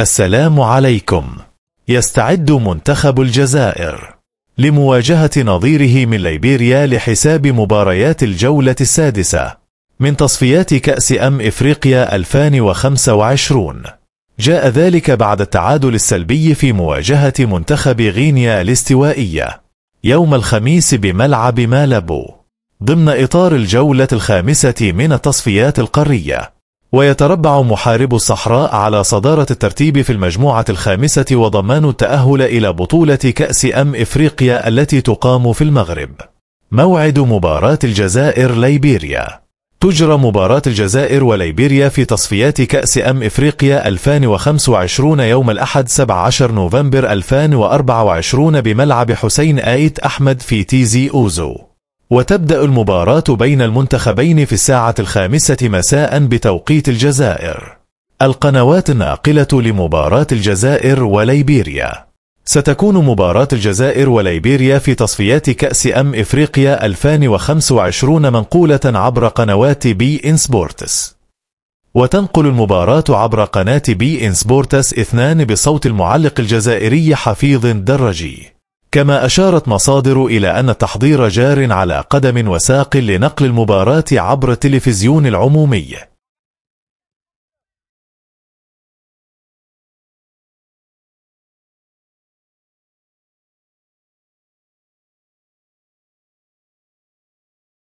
السلام عليكم يستعد منتخب الجزائر لمواجهة نظيره من ليبيريا لحساب مباريات الجولة السادسة من تصفيات كأس أم إفريقيا 2025 جاء ذلك بعد التعادل السلبي في مواجهة منتخب غينيا الاستوائية يوم الخميس بملعب مالابو ضمن إطار الجولة الخامسة من التصفيات القارية ويتربع محارب الصحراء على صدارة الترتيب في المجموعة الخامسة وضمان التأهل إلى بطولة كأس أم إفريقيا التي تقام في المغرب موعد مباراة الجزائر ليبيريا تجرى مباراة الجزائر وليبيريا في تصفيات كأس أم إفريقيا 2025 يوم الأحد 17 نوفمبر 2024 بملعب حسين آيت أحمد في تيزي أوزو وتبدأ المباراة بين المنتخبين في الساعة الخامسة مساء بتوقيت الجزائر القنوات الناقلة لمباراة الجزائر وليبيريا ستكون مباراة الجزائر وليبيريا في تصفيات كأس أم إفريقيا 2025 منقولة عبر قنوات بي إن سبورتس وتنقل المباراة عبر قناة بي إن سبورتس اثنان بصوت المعلق الجزائري حفيظ درجي كما أشارت مصادر إلى أن تحضير جار على قدم وساق لنقل المباراة عبر التلفزيون العمومي